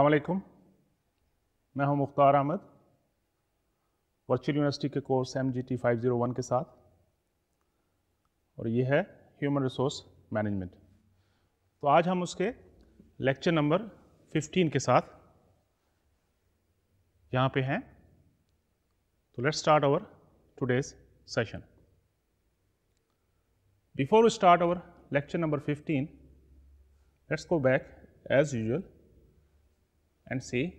अलैक्म मैं हूं Mukhtar Ahmad virtual university के course M G T five zero one के साथ और ये है ह्यूमन रिसोर्स मैनेजमेंट तो आज हम उसके लेक्चर नंबर फिफ्टीन के साथ यहाँ पे हैं तो let's start our today's session before start our lecture number 15 let's go back as usual and see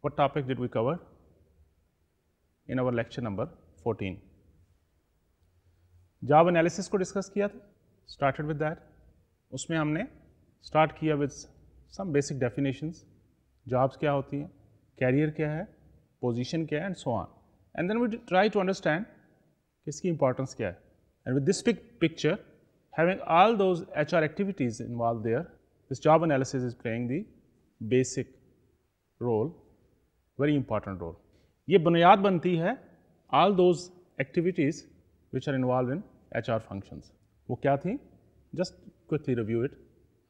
what topic did we cover in our lecture number 14. Job analysis ko discuss kiya started with that. Usme humne start kiya with some basic definitions. Jobs kya hoti hai, career kya hai, position kya and so on. And then we try to understand kiski importance kya hai. And with this big picture, having all those HR activities involved there, this job analysis is playing the basic role, very important role. Ye bunayad banti all those activities which are involved in HR functions. Wo kya thi? Just quickly review it.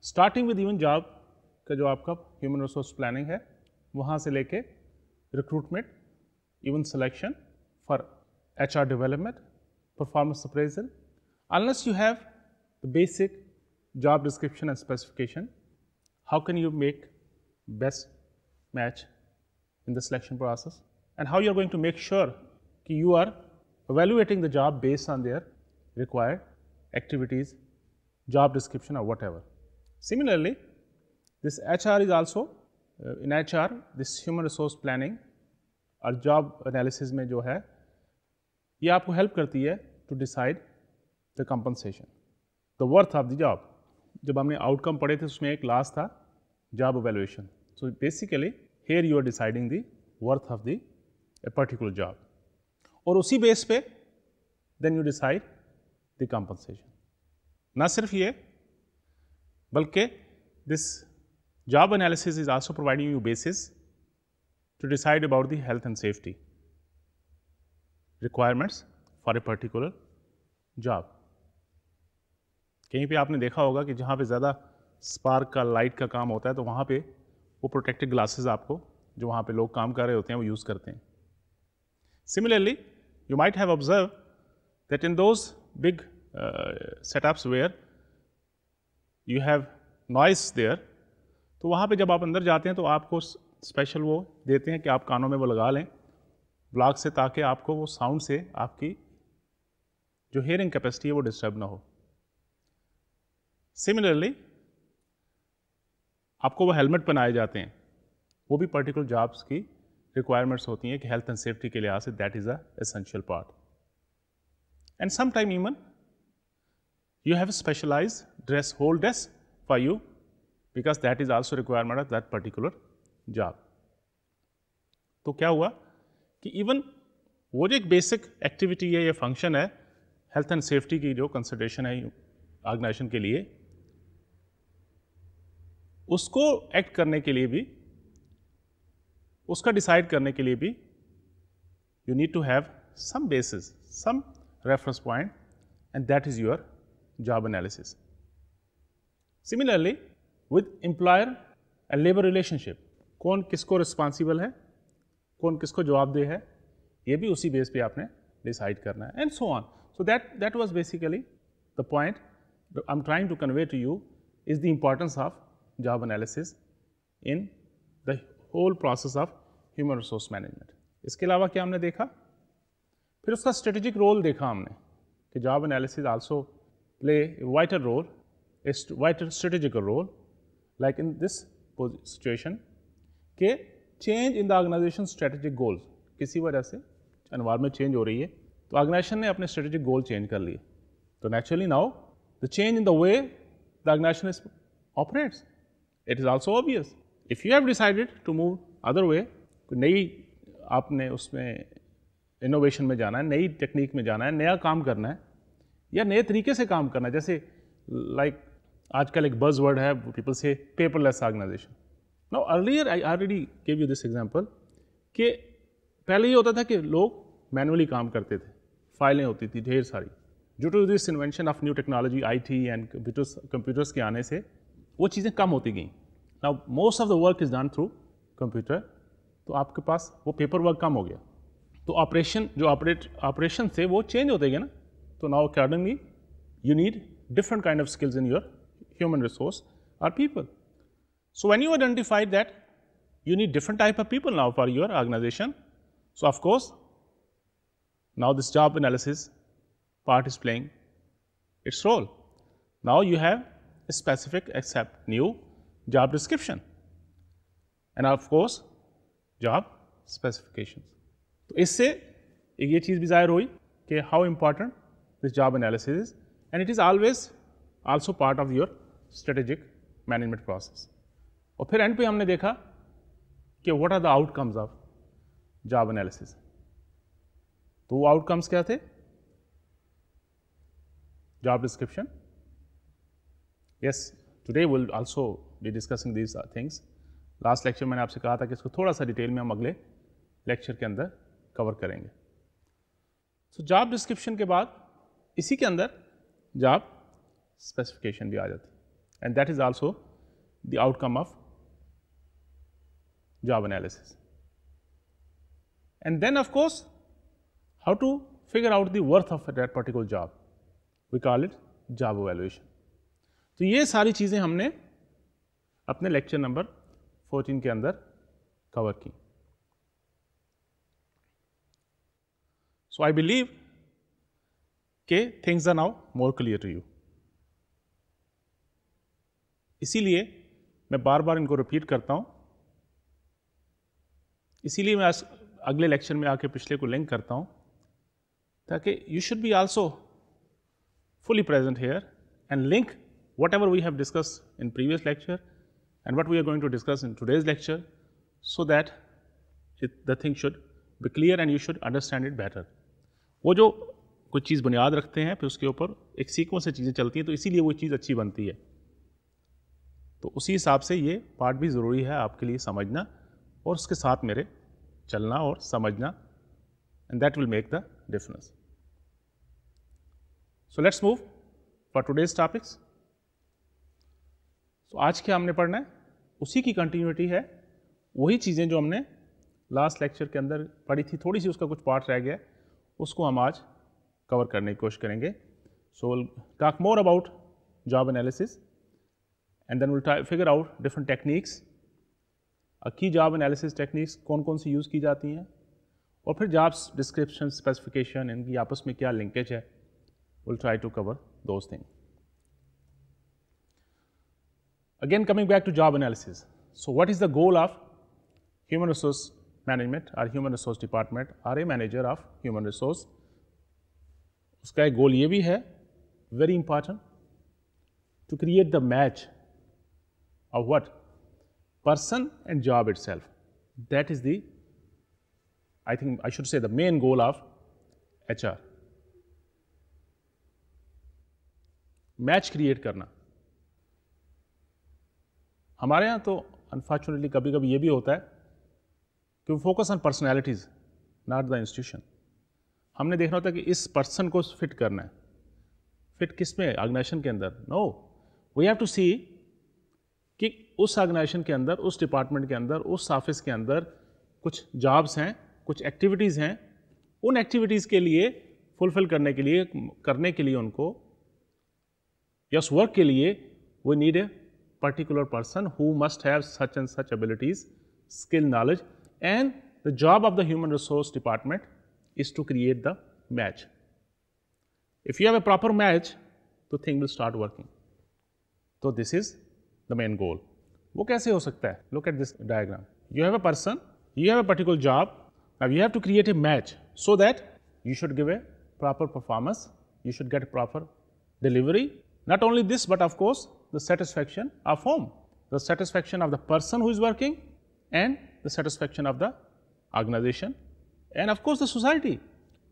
Starting with even job ka jo aapka human resource planning hai, wahan se recruitment, even selection for HR development, performance appraisal, unless you have the basic job description and specification, how can you make best match in the selection process and how you are going to make sure that you are evaluating the job based on their required activities, job description or whatever. Similarly, this HR is also uh, in HR this human resource planning और job analysis. में जो है ये आपको help करती to decide the compensation, the worth of the job. जब हमने outcome पढ़े थे उसमें एक last था job evaluation. So, basically here you are deciding the worth of the a particular job और उसी बेस पे then you decide the compensation. ना सिर्फ ये बल्कि this job analysis is also providing you basis to decide about the health and safety requirements for a particular job. कहीं पे आपने देखा होगा कि जहाँ पे ज़्यादा स्पार्क का लाइट का काम होता है तो वहाँ पे वो प्रोटेक्टेड ग्लासेस आपको जो वहाँ पे लोग काम कर रहे होते हैं वो यूज़ करते हैं similarly you might have observe that in those big setups where you have noise there तो वहाँ पे जब आप अंदर जाते हैं तो आपको स्पेशल वो देते हैं कि आप कानों में वो लगा लें ब्लॉक से ताकि आपको वो साउंड से आपकी जो हेयरिंग कैपेसिटी है वो डिस्टर्ब ना हो सिमिलरली आपको वो हेलमेट पहनाए जाते हैं वो भी पर्टिकुलर जॉब्स की रिक्वायरमेंट्स होती हैं कि हेल्थ एंड सेफ्टी के लिहाज से that is a essential part and some time even you have specialize dress whole dress for you because that is also requirement of that particular job तो क्या हुआ कि इवन वो जो एक बेसिक एक्टिविटी है या फंक्शन है हेल्थ एंड सेफ्टी की जो कंसल्टेशन है ऑर्गेनाइजेशन के लिए उसको एक्ट करने के लिए भी उसका डिसाइड करने के लिए भी you need to have some basis some reference point and that is your job analysis similarly with employer and labour relationship कौन किसको रिस्पॉन्सिबल है कौन किसको जवाबदेह है ये भी उसी बेस पे आपने डिसाइड करना है and so on so that that was basically the point I am trying to convey to you is the importance of job analysis in the whole process of human resource management. इसके अलावा क्या हमने देखा फिर उसका strategic role देखा हमने कि job analysis also play a vital role, a vital strategic role like in this situation के change in the organization strategic goals किसी वजह से environment change हो रही है तो ऑर्गेनाइजेशन ने अपने strategic goal change कर लिए तो naturally now the change in the way the organization is operates it is also obvious if you have decided to move other way नई आपने उसमें इनोवेशन में जाना है नई टेक्निक में जाना है नया काम करना है या नए तरीके से काम करना है जैसे लाइक like, आजकल एक बज वर्ड है पीपल से paperless organization no earlier I already give you this example कि पहले ये होता था कि लोग मैनुअली काम करते थे फाइलें होती थी ढेर सारी due to this invention of new technology IT and computers computers के आने से वो चीज़ें कम होती गई ना most of the work is done through computer तो आपके पास वो पेपर वर्क कम हो गया तो ऑपरेशन जो ऑपरेट ऑपरेशन से वो चेंज होते गए ना तो now accordingly you need different kind of skills in your human resource are people so when you identified that you need different type of people now for your organization so of course now this job analysis part is playing its role now you have specific except new job description and of course job specifications. तो इससे एक ये चीज़ भी जाहिर हुई कि how important this job analysis is and it is always also part of your strategic management process और फिर एंड पे हमने देखा कि what are the outcomes of job analysis तो वो आउटकम्स क्या थे job description yes today will also be discussing these things last lecture मैंने आपसे कहा था कि इसको थोड़ा सा डिटेल में हम अगले लेक्चर के अंदर कवर करेंगे सो जॉब डिस्क्रिप्शन के बाद इसी के अंदर जॉब स्पेसिफिकेशन भी आ जाती and that is also the outcome of job analysis and then of course how to figure out worth of that particular job we call it job valuation तो ये सारी चीज़ें हमने अपने लेक्चर नंबर 14 के अंदर कवर की सो आई बिलीव के things are now more clear to you इसीलिए मैं बार बार इनको रिपीट करता हूँ इसीलिए मैं आज अगले लेक्चर में आके पिछले को लिंक करता हूँ ताकि you should be also fully present here and link whatever we have discussed in previous lecture and what we are going to discuss in today's lecture so that it, the thing should be clear and you should understand it better. वो जो कुछ चीज़ बुनियाद रखते हैं फिर उसके ऊपर एक सीक्वेंस से चीज़ें चलती हैं तो इसीलिए वो चीज़ अच्छी बनती है तो उसी हिसाब से ये पार्ट भी ज़रूरी है आपके लिए समझना और उसके साथ मेरे चलना और समझना and that will make the difference so let's move for today's topics तो आज क्या हमने पढ़ना है उसी की कंटिन्यूटी है वही चीज़ें जो हमने लास्ट लेक्चर के अंदर पढ़ी थी थोड़ी सी उसका कुछ पार्ट रह गया उसको हम आज कवर करने की कोशिश करेंगे so will talk more about job analysis and then will figure out different techniques की जॉब एनालिसिस टेक्निक्स कौन कौन सी यूज़ की जाती हैं और फिर जॉब्स डिस्क्रिप्शन स्पेसिफिकेशन इनकी आपस में क्या लिंकेज है will try to cover those things Again coming back to job analysis. So what is the goal of human resource management or human resource department or a manager of human resource? Sky goal, goal ये भी है very important to create the what person and job itself. That is the, I think I should say the main goal of HR. Match create करना हमारे यहाँ तो unfortunately कभी कभी ये भी होता है कि वो focus on personalities not the institution हमने देखना होता है कि इस पर्सन को फिट करना है फिट किस में ऑर्गेनाइजेशन के अंदर no we have to see कि उस ऑर्गेनाइजेशन के अंदर उस डिपार्टमेंट के अंदर उस ऑफिस के अंदर कुछ जॉब्स हैं कुछ एक्टिविटीज़ हैं उन एक्टिविटीज़ के लिए फुलफिल करने के लिए करने के लिए उनको या उस वर्क के लिए वो need a particular person who must have such and such abilities, skill, knowledge and the job of the human resource department is to create the match. If you have a proper match, the thing will start working. So, this is the main goal. Look at this diagram. You have a person, you have a particular job, now you have to create a match so that you should give a proper performance, you should get proper delivery. Not only this, but of course, the satisfaction of whom? The satisfaction of the person who is working and the satisfaction of the organization and of course the society.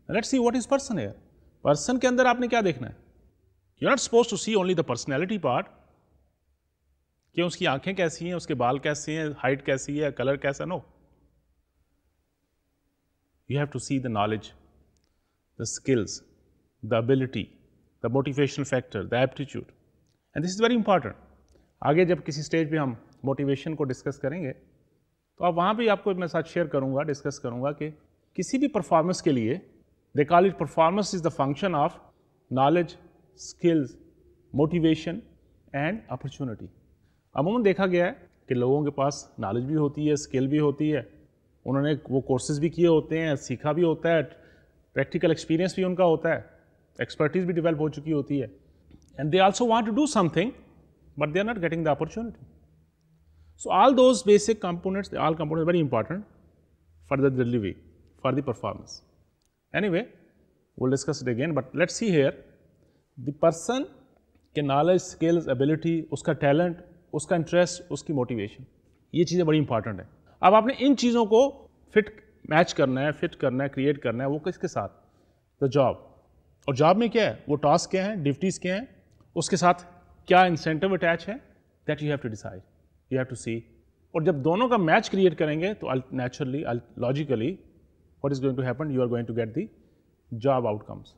Let's see what is person here. Person ke andar aapne kya dekhna hai? You are not supposed to see only the personality part. कि uski आंखें kaisi हैं uske baal कैसे हैं height kaisi hai, color kaisa no. You have to see the knowledge, the skills, the ability, the motivational factor, the aptitude. And this is very important आगे जब किसी stage पे हम motivation को discuss करेंगे तो आप वहाँ भी आपको मैं साथ शेयर करूँगा डिस्कस करूँगा कि किसी भी परफॉर्मेंस के लिए they call it performance is the function of knowledge skills motivation and opportunity अमूमन देखा गया है कि लोगों के पास नॉलेज भी होती है स्किल भी होती है उन्होंने वो कोर्सेज भी किए होते हैं सीखा भी होता है प्रैक्टिकल एक्सपीरियंस भी उनका होता है एक्सपर्टीज़ भी डेवलप हो चुकी होती है and they also want to do something, but they are not getting the opportunity. So, all those basic components, all components are very important for the delivery, for the performance. Anyway, we'll discuss it again, but let's see here the person ke knowledge skills ability uska talent uska interest uski motivation ye cheeze badi important hai ab aapne in cheezon ko fit match karna hai fit karna hai create karna hai wo kiske sath the job aur job mein kya hai wo task kya हैं duties kya हैं उसके साथ क्या incentive attach है that you have to decide you have to see और जब दोनों का मैच क्रिएट करेंगे तो naturally logically what is going to happen you are going to get the job outcomes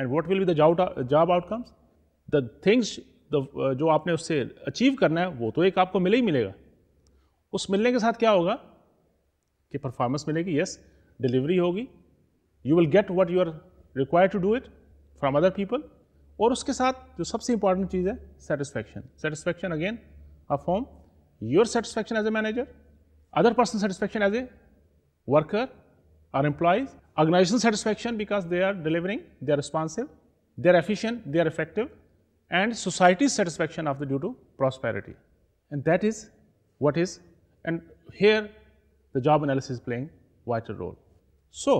and what will be the job outcomes the things जो आपने उससे achieve करना है वो तो एक आपको मिले ही मिलेगा उस मिलने के साथ क्या होगा कि परफॉर्मेंस मिलेगी यस डिलीवरी होगी you will get what you are require to do it from other people और उसके साथ जो सबसे इंपॉर्टेंट चीज़ है satisfaction satisfaction again a form your satisfaction as a manager other person's satisfaction as a worker or employees, organizational satisfaction because they are delivering, they are responsive, they are efficient, they are effective, and society's satisfaction of the due to prosperity. And that is what is, and here the job analysis is playing vital role. So,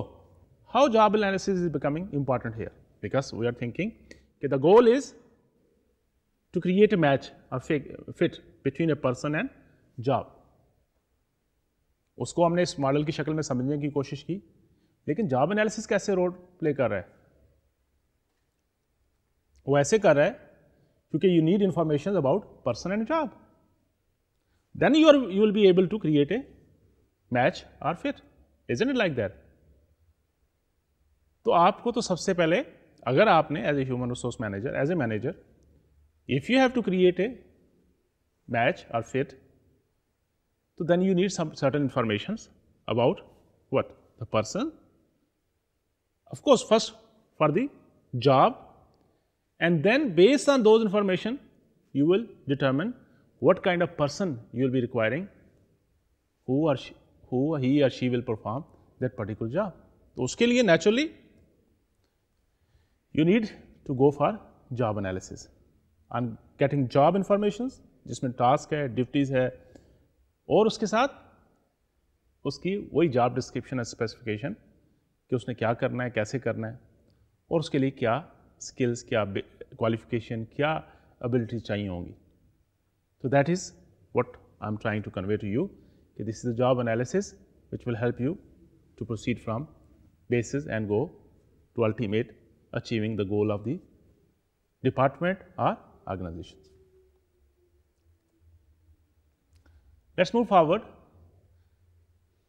how job analysis is becoming important here? Because we are thinking Okay, the goal is to create a match or fit between a person and job. उसको हमने इस model की शक्ल में समझने की कोशिश की लेकिन जॉब एनालिसिस कैसे रोल प्ले कर रहा है वो ऐसे कर रहा है क्योंकि you need information about person and job then you are you will be able to create a match और fit is it like that तो आपको तो सबसे पहले अगर आपने as a human resource manager as a manager if you have to create a batch और fit तो what the person of course first for the job and then based on those information you will determine what kind of person you will be requiring who or he or she will perform that particular job तो उसके लिए naturally you need to go for job analysis. I'm getting job informations जिसमें task है duties है और उसके साथ उसकी वही job description है specification कि उसने क्या करना है कैसे करना है और उसके लिए क्या skills क्या qualification क्या abilities चाहिए होंगी So that is what I'm trying to convey to you कि this is the job analysis which will help you to proceed from basis and go to ultimate achieving the goal of the department or organizations. Let us move forward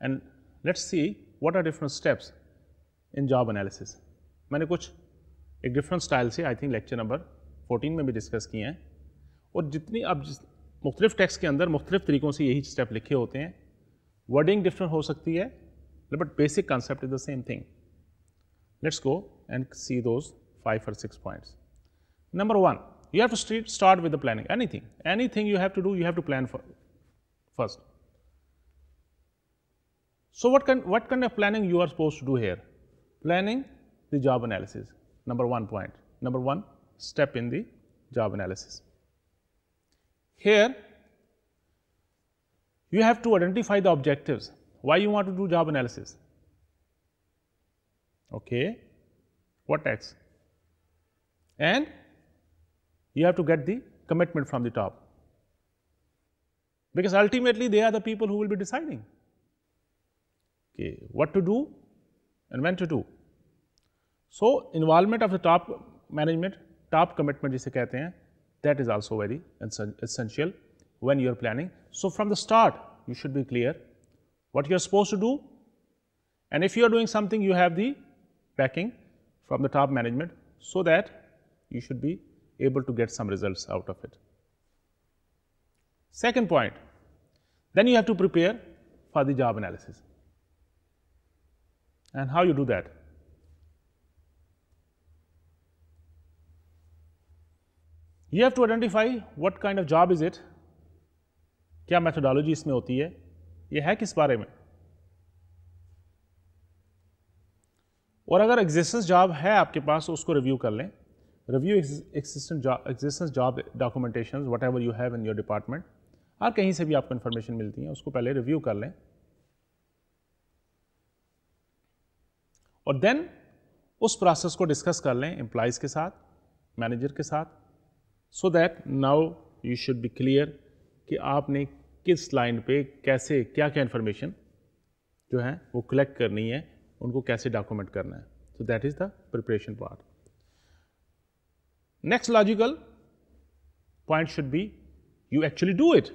and let us see what are different steps in job analysis. मैंने कुछ एक different style से I think lecture number 14 में भी discuss किए हैं और जितनी अब जिस मुख्तलिफ टेक्स के अंदर मुख्तलिफ तरीक़ों से यही स्टेप लिखे होते हैं वर्डिंग डिफरेंट हो सकती है but basic concept is the same thing let's go and see those 5 or 6 points. Number 1, you have to start with the planning, anything, anything you have to do, you have to plan for first. So, what, what kind of planning you are supposed to do here? Planning the job analysis, number 1 point, number 1 step in the job analysis. Here, you have to identify the objectives, why you want to do job analysis. Okay, what x and you have to get the commitment from the top because ultimately they are the people who will be deciding okay, what to do and when to do. So, involvement of the top management, top commitment जिसे कहते हैं that is also very essential when you are planning. So, from the start you should be clear what you are supposed to do and if you are doing something you have the backing from the top management so that you should be able to get some results out of it. Second point, then you have to prepare for the job analysis. And how you do that? You have to identify what kind of job is it, क्या methodology इसमें होती है, ये है किस बारे में? और अगर एग्जिस्टेंस जॉब है आपके पास तो उसको रिव्यू कर लें review existence job existence job documentation whatever you have in your department और कहीं से भी आपको इन्फॉर्मेशन मिलती है उसको पहले रिव्यू कर लें और देन उस प्रोसेस को डिस्कस कर लें एम्प्लाइज के साथ मैनेजर के साथ so that now you should be clear कि आपने किस लाइन पे कैसे क्या क्या इन्फॉर्मेशन जो है वो कलेक्ट करनी है उनको कैसे डॉक्यूमेंट करना है so that is the preparation part next logical point should be you actually do it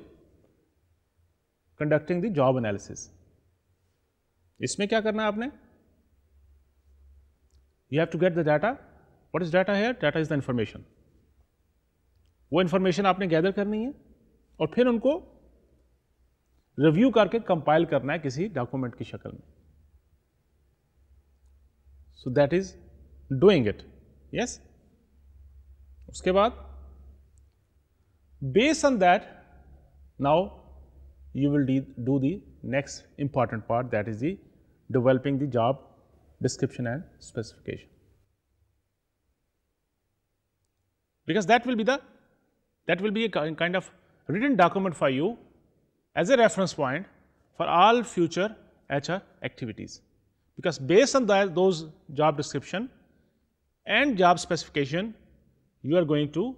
conducting the job analysis इसमें क्या करना है आपने you have to get the data what is data है डाटा इज द इंफॉर्मेशन वो information आपने gather करनी है और फिर उनको रिव्यू करके कंपाइल करना है किसी डॉक्यूमेंट की शक्ल में So, that is doing it, yes. उसके बाद based on that now you will do the next important part that is the developing the job description and specification. Because that will be the that will be a kind of written document for you as a reference point for all future HR activities. because based on that, those job description and job specification, you are going to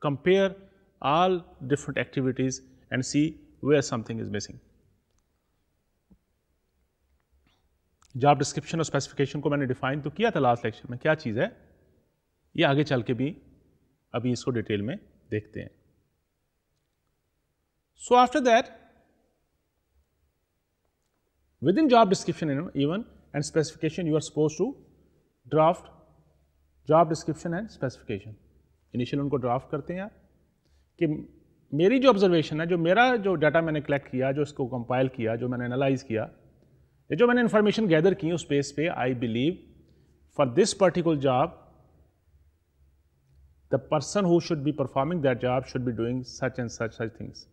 compare all different activities and see where something is missing. Job description और specification को मैंने define तो किया था last lecture में क्या चीज़ है ये आगे चल के भी अभी इसको डिटेल में देखते हैं so after that Within job description you know, even and specification, you are supposed to draft job description and specification. initial unko draft karte hain ki meri jo observation hai jo mera jo data maine collect kiya jo isko compile kiya jo maine analyze kiya ye jo maine information gather ki us base pe i believe for this particular job the person who should be performing that job should be doing such and such such things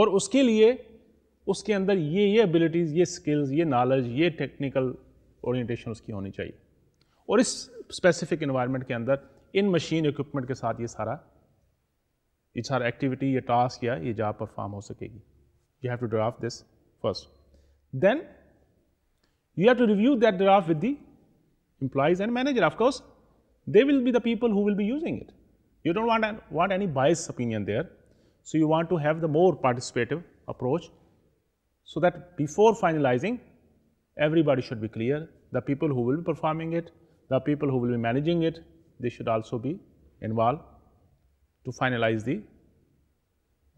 और उसके लिए उसके अंदर ये ये abilities ये skills ये knowledge ये टेक्निकल ओरिएंटेशन उसकी होनी चाहिए और इस स्पेसिफिक इन्वायरमेंट के अंदर इन मशीन इक्विपमेंट के साथ ये सारा ये सारा एक्टिविटी या टास्क या ये जॉब परफॉर्म हो सकेगी you have to draft this first then you have to review that draft with the employees and manager of course they will be the people who will be using it you don't want any bias opinion there so you want to have the more participative approach so that before finalizing everybody should be clear, the people who will be performing it, the people who will be managing it, they should also be involved to finalize the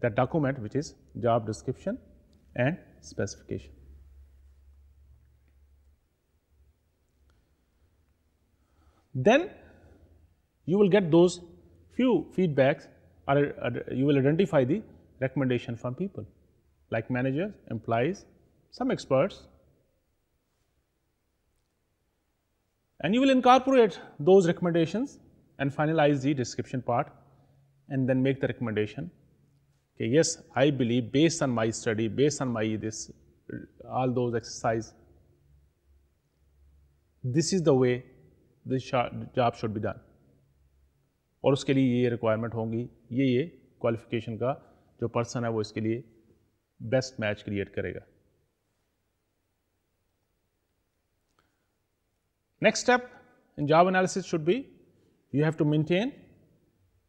that document which is job description and specification. Then you will get those few feedbacks or you will identify the recommendation from people like managers implies some experts and you will incorporate those recommendations and finalize the description part and then make the recommendation. Okay, yes, I believe based on my study, based on my this all those exercise, this is the way this job should be done. और उसके लिए ये requirement होंगी ये ये qualification का जो person है वो इसके लिए बेस्ट मैच क्रिएट करेगा next step in job analysis should be you have to maintain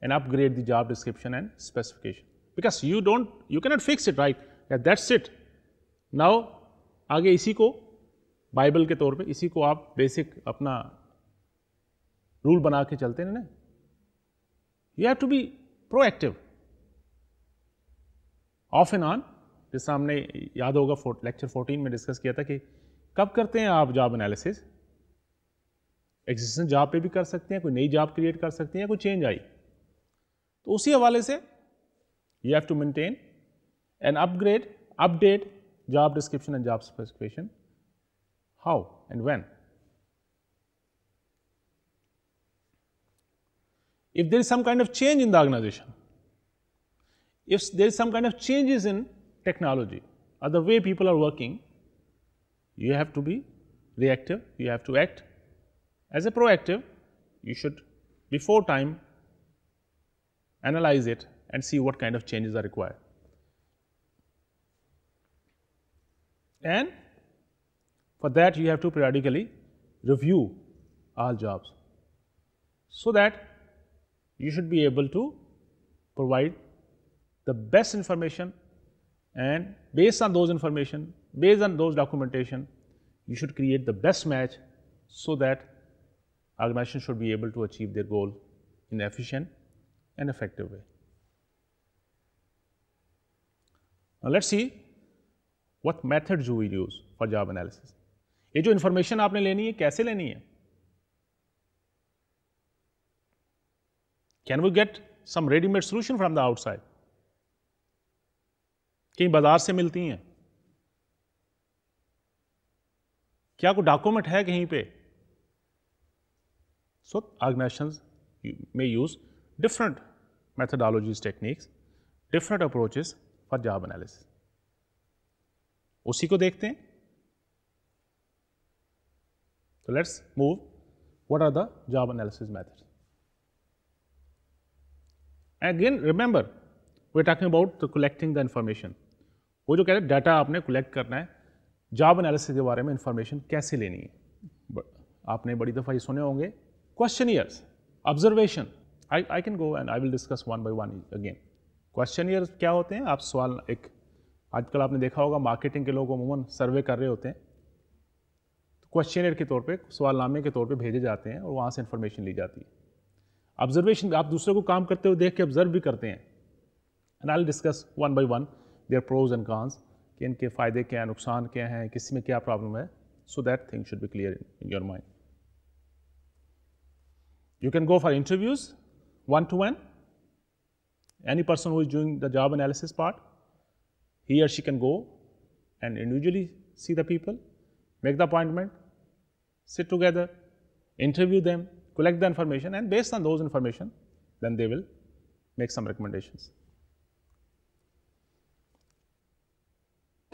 and upgrade the job description and specification because you don't you cannot fix it right that's it now आगे इसी को Bible के तौर पे इसी को आप बेसिक अपना रूल बना के चलते हैं ना you have to be proactive off and on जिससे हमने याद होगा लेक्चर 14 में डिस्कस किया था कि कब करते हैं आप जॉब एनालिसिस एग्जिस्टेंस जॉब पे भी कर सकते हैं कोई नई जॉब क्रिएट कर सकते हैं कोई चेंज आई तो उसी हवाले से you have to maintain and upgrade update job description and job specification how and when if there is some kind of change in the organization if there is some kind of changes in technology or the way people are working, you have to be reactive, you have to act as a proactive, you should before time analyze it and see what kind of changes are required. And for that you have to periodically review all jobs, so that you should be able to provide the best information and based on those information, based on those documentation, you should create the best match so that organization should be able to achieve their goal in efficient and effective way. Now, let's see what methods do we use for job analysis. ये जो information आपने लेनी है कैसे लेनी है we get some ready-made solution from the outside? कहीं बाजार से मिलती हैं क्या कोई डॉक्यूमेंट है कहीं पे सो ऑर्गनाइजेशन में use different methodologies techniques different approaches for job analysis उसी को देखते हैं तो let's move what are the job analysis and again remember we are talking about the collecting the information वो जो कह रहे हैं डाटा आपने कलेक्ट करना है जॉब एनालिसिस के बारे में इंफॉर्मेशन कैसे लेनी है आपने बड़ी दफ़ा ये सुने होंगे questionnaires observation I I can go and I will discuss one by one again questionnaire क्या होते हैं आप सवाल एक आजकल आपने देखा होगा मार्केटिंग के लोग अमूमन सर्वे कर रहे होते हैं क्वेश्चन ईयर के तौर पे सवालनामे के तौर पे भेजे जाते हैं और वहाँ से इन्फॉर्मेशन ली जाती है ऑब्जर्वेशन आप दूसरे को काम करते हुए देख के ऑब्जर्व भी करते हैं and I discuss one by one their pros and cons कि इनके फ़ायदे क्या हैं नुकसान क्या हैं किसी में क्या प्रॉब्लम है so that thing should be clear in your mind you can go for interviews one to one any person who is doing the job analysis part he or she can go and individually see the people make the appointment sit together interview them collect the information and based on those information then they will make some recommendations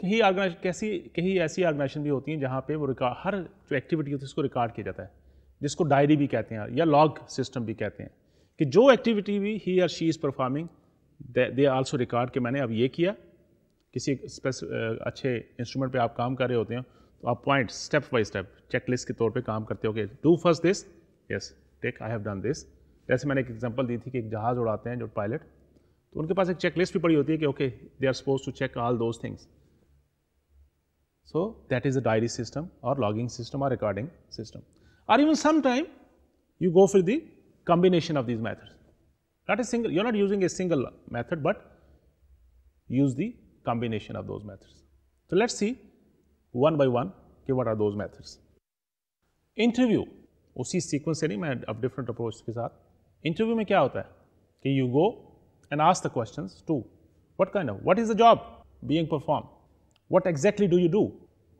कहीं organize कैसी कहीं ऐसी organisation भी होती हैं जहाँ पे वो रिकॉर्ड हर जो एक्टिविटी होती है उसको रिकॉर्ड किया जाता है जिसको डायरी भी कहते हैं या लॉग सिस्टम भी कहते हैं कि जो एक्टिविटी भी he or she is performing they also record कि मैंने अब ये किया किसी स्पेस अच्छे इंस्ट्रूमेंट पे आप काम कर रहे होते हैं तो आप point step by step checklist के तौर पे काम करते हो कि do first this yes take I have done this जैसे मैंने एक एग्जांपल दी थी कि एक जहाज़ उड़ाते हैं जो पायलट तो उनके पास एक चेक लिस्ट भी पड़ी होती है कि okay they are suppose to check all those things So, that is a diary system or logging system or recording system or even sometime you go for the combination of these methods. Not a single, you are not using a single method, but use the combination of those methods. So, let us see one by one okay, what are those methods. Interview, उसी sequence से नहीं मैं different approach के साथ interview में क्या होता है you go and ask the questions to what kind of, what is the job being performed what exactly do you do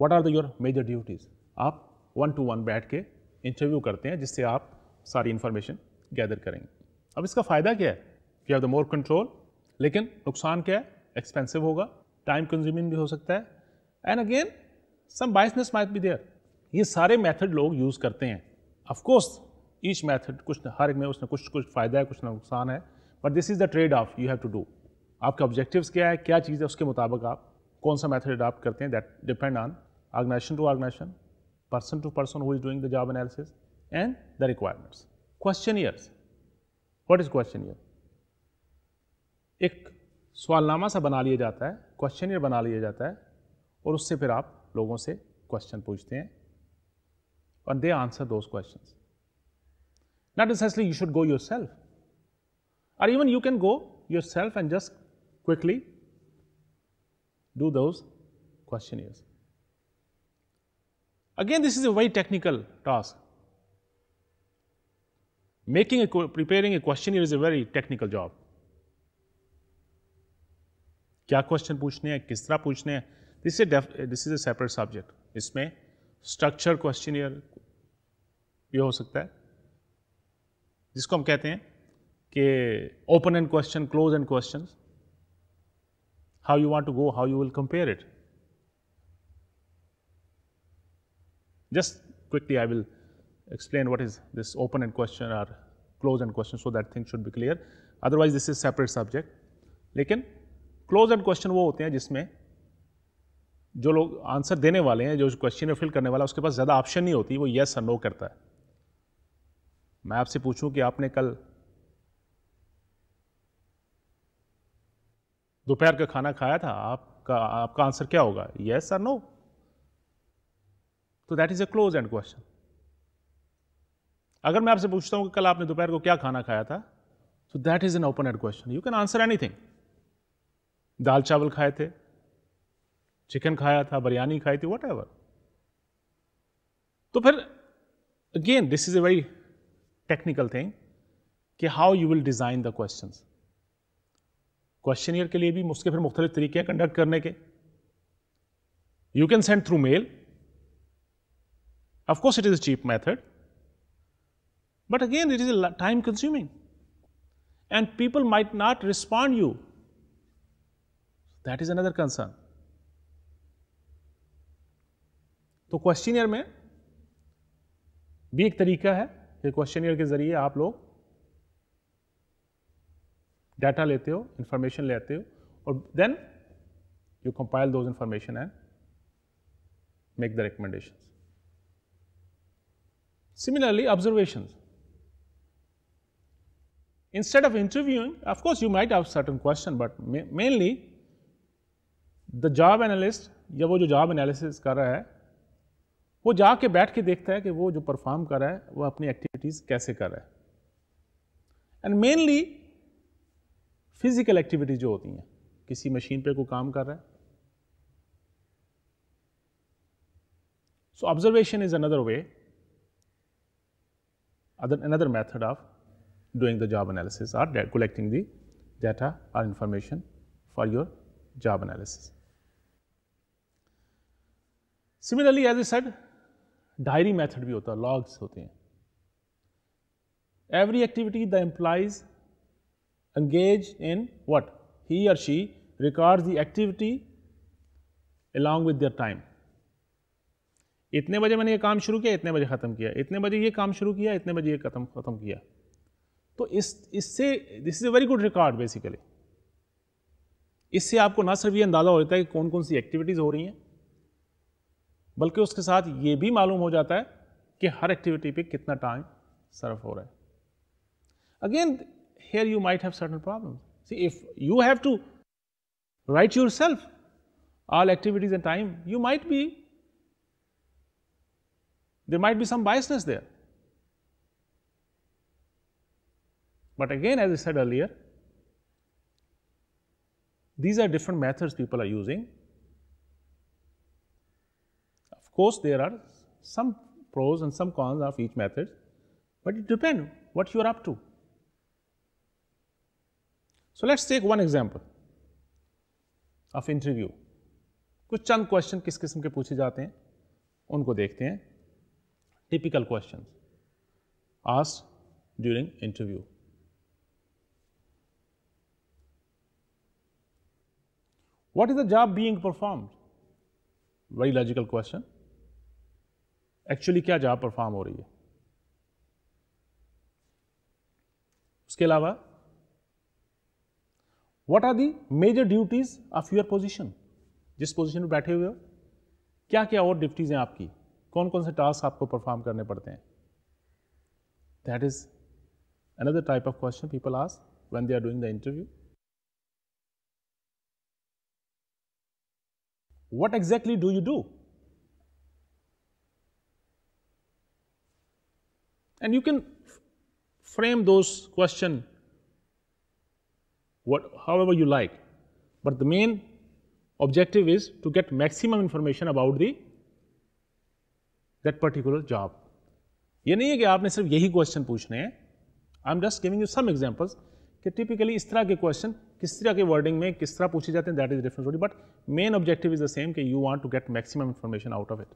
what are the your major duties आप वन टू वन बैठ के interview करते हैं जिससे आप सारी information gather करेंगे अब इसका फ़ायदा क्या है you have the more control लेकिन नुकसान क्या है एक्सपेंसिव होगा टाइम कंज्यूमिंग भी हो सकता है and again some biasness might भी देर ये सारे मैथड लोग यूज़ करते हैं ऑफकोर्स ईच मैथड कुछ हर एक में उसने कुछ कुछ फ़ायदा है कुछ ना नुकसान है but this is the trade off you have to do आपके ऑब्जेक्टिव्स क्या है क्या चीज़ है उसके मुताबिक आप कौन सा मेथड अडाप्ट करते हैं that depend on organization to organization person to person who is doing the job analysis and the requirements questionnaires what is questionnaire एक सवालनामा सा बना लिया जाता है क्वेश्चन ईयर बना लिया जाता है और उससे फिर आप लोगों से क्वेश्चन पूछते हैं और they answer those question not necessarily you should go yourself और even you can go yourself and just quickly do those questionnaires. Again, this is a very technical task. Making a, preparing a questionnaire is a very technical job. क्या question पूछने हैं किस तरह पूछने हैं this is this is a separate subject इसमें structure questionnaire ये हो सकता है जिसको हम कहते हैं कि open end question close end question how you want to go, how you will compare it. Just quickly I will explain what is this open-end question or closed-end question so that thing should be clear. Otherwise this is separate subject. Lekin, close end question wo hote hain jisme जो लोग answer देने वाले हैं जो question fill करने वाला है उसके पास ज़्यादा ऑप्शन नहीं होती वो येस और नो करता है मैं आपसे पूछूं कि आपने कल दोपहर का खाना खाया था आपका आपका आंसर क्या होगा यस आर नो तो that is a close end question अगर मैं आपसे पूछता हूं कि कल आपने दोपहर को क्या खाना खाया था तो that is an open end question you can answer anything दाल चावल खाए थे चिकन खाया था बिरयानी खाई थी वट एवर तो फिर again this is a very technical thing कि how you will design the question questionnaire के लिए भी उसके फिर मुख्तलिफ तरीके हैं कंडक्ट करने के you can send through mail of course it is a cheap method but again it is time consuming and people might not respond you that is another concern तो क्वेश्चन ईयर में भी एक तरीका है कि क्वेश्चन ईयर के जरिए आप लोग डाटा लेते हो इंफॉर्मेशन लेते हो और then you compile those information and make the recommendation similarly observation instead of interviewing of course you might have certain question but mainly the job analyst या वो जो जॉब एनालिसिस कर रहा है वो जाके बैठ के देखता है कि वो जो परफॉर्म कर रहा है वो अपनी एक्टिविटीज कैसे कर रहा है एंड मेनली फिजिकल एक्टिविटीज जो होती हैं किसी मशीन पे कोई काम कर रहा है so observation is another way other another method of doing the job analysis or collecting the data or information for your job analysis similarly as I said diary method भी होता है लॉग्स होते हैं every activity the employees engaged in what? He or she records the activity along with their time. इतने बजे मैंने ये काम शुरू किया इतने बजे ख़त्म किया इतने बजे ये काम शुरू किया इतने बजे ये खत्म खत्म किया तो इस इससे this is a very good record basically इससे आपको ना सिर्फ ये अंदाज़ा हो जाता है कि कौन कौन सी एक्टिविटीज़ हो रही हैं बल्कि उसके साथ ये भी मालूम हो जाता है कि हर एक्टिविटी पे कितना टाइम सर्व हो रहा है again here you might have certain problems. See, if you have to write yourself all activities and time, you might be, there might be some biasness there. But again, as I said earlier, these are different methods people are using. Of course, there are some pros and some cons of each method, but it depends what you are up to. So let's take one example of interview. कुछ चंद question किस किस्म के पूछे जाते हैं उनको देखते हैं typical question ask during interview what is the job being perform very logical question actually क्या जॉब परफॉर्म हो रही है उसके अलावा What are the major duties of your position? जिस position में बैठे हुए हो क्या क्या और duties हैं आपकी कौन कौन से task आपको perform करने पड़ते That is another type of question people ask when they are doing the interview. What exactly do you do? And you can frame those questions what, however you like. But the main objective is to get maximum information about the that particular job. ये नहीं है कि आपने सिर्फ यही question पूछने हैं I am just giving you some examples कि टिपिकली इस तरह के क्वेश्चन किस तरह के वर्डिंग में किस तरह पूछे जाते हैं that is different story but main objective is the same कि you want to get maximum information out of it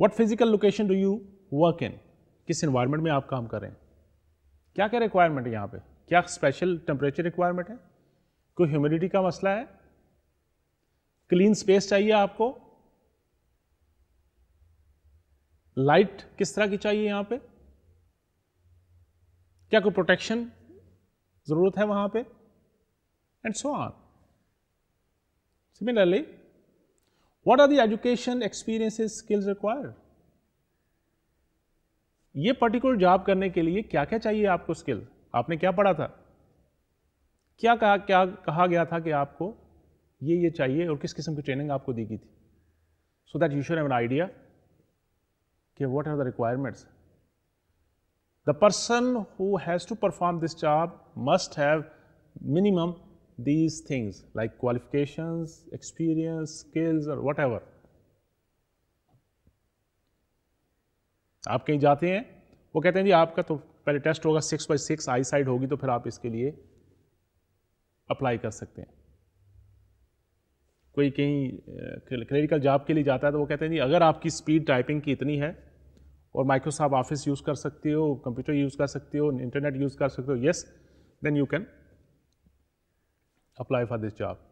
what physical location do you work in किस इन्वायरमेंट में आप काम कर रहे हैं क्या क्या रिक्वायरमेंट है यहाँ पे क्या स्पेशल टेम्परेचर रिक्वायरमेंट है कोई ह्यूमिडिटी का मसला है क्लीन स्पेस चाहिए आपको लाइट किस तरह की चाहिए यहाँ पे क्या कोई प्रोटेक्शन ज़रूरत है वहां पे and so on similarly what are the education experiences skills required ये पर्टिकुलर जॉब करने के लिए क्या क्या चाहिए आपको स्किल आपने क्या पढ़ा था क्या कहा क्या कहा गया था कि आपको ये ये चाहिए और किस किस्म की ट्रेनिंग आपको दी गई थी so that you should have an idea कि what are the requirements the person who has to perform this job must have minimum things like qualification experience skills और वट एवर आप कहीं जाते हैं वो कहते हैं जी आपका तो पहले टेस्ट होगा six by six eyesight होगी तो फिर आप इसके लिए अप्लाई कर सकते हैं कोई कहीं क्लिनिकल जॉब के लिए जाता है तो वो कहते हैं जी अगर आपकी स्पीड टाइपिंग की इतनी है और माइक्रोसॉफ्ट ऑफिस यूज़ कर सकते हो कंप्यूटर यूज़ कर सकते हो इंटरनेट यूज़ कर सकते हो yes then you can apply for this job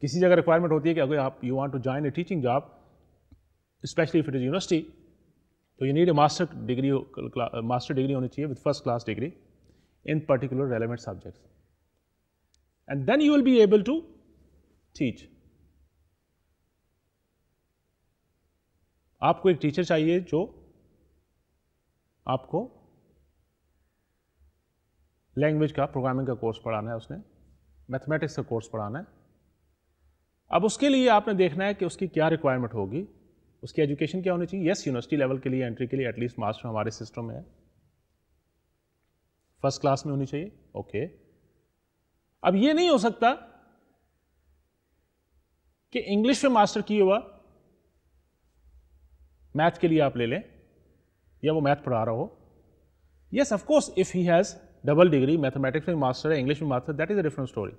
किसी जगह रिक्वायरमेंट होती है कि अगर आप you want to join a teaching job especially if it is university, so you need a master degree, master degree होनी चाहिए with first class degree in particular relevant subjects. And then you will be able to teach. आपको एक teacher चाहिए जो आपको language का programming का course पढ़ाना है उसने मैथमेटिक्स का कोर्स पढ़ाना है अब उसके लिए आपने देखना है कि उसकी क्या रिक्वायरमेंट होगी उसकी एजुकेशन क्या होनी चाहिए यस यूनिवर्सिटी लेवल के लिए एंट्री के लिए एटलीस्ट मास्टर हमारे सिस्टम में है फर्स्ट क्लास में होनी चाहिए ओके okay. अब ये नहीं हो सकता कि इंग्लिश में मास्टर किए हुआ मैथ के लिए आप ले लें या वो मैथ पढ़ा रहा हो yes of course if he has double degree mathematics में मास्टर है इंग्लिश में master that is a different story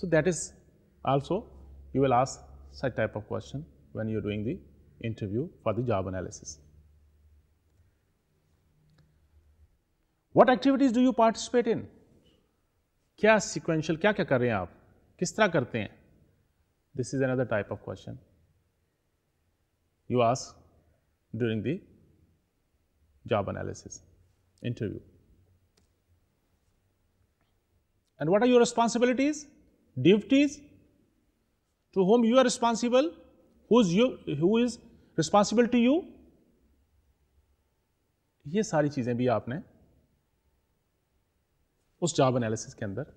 so that is also you will ask such type of question when you are doing the interview for the job analysis. What activities do you participate in? क्या sequential क्या क्या कर रहे हैं आप किस तरह करते हैं This is another type of question you ask during the job analysis interview. And what are your responsibilities, duties, to whom you are responsible who is you who is responsible to you ये सारी चीजें भी आपने उस job analysis के अंदर